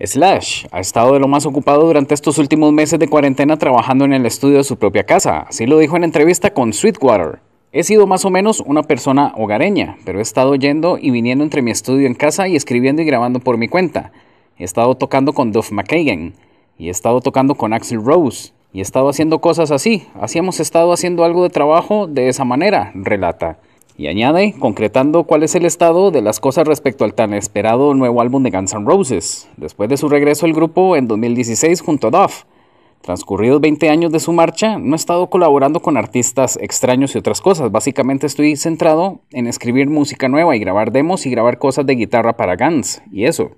Slash ha estado de lo más ocupado durante estos últimos meses de cuarentena trabajando en el estudio de su propia casa, así lo dijo en entrevista con Sweetwater. He sido más o menos una persona hogareña, pero he estado yendo y viniendo entre mi estudio en casa y escribiendo y grabando por mi cuenta. He estado tocando con Duff McKagan, y he estado tocando con Axel Rose, y he estado haciendo cosas así, así hemos estado haciendo algo de trabajo de esa manera, relata. Y añade, concretando cuál es el estado de las cosas respecto al tan esperado nuevo álbum de Guns N' Roses, después de su regreso al grupo en 2016 junto a Duff. Transcurridos 20 años de su marcha, no he estado colaborando con artistas extraños y otras cosas. Básicamente estoy centrado en escribir música nueva y grabar demos y grabar cosas de guitarra para Guns, y eso.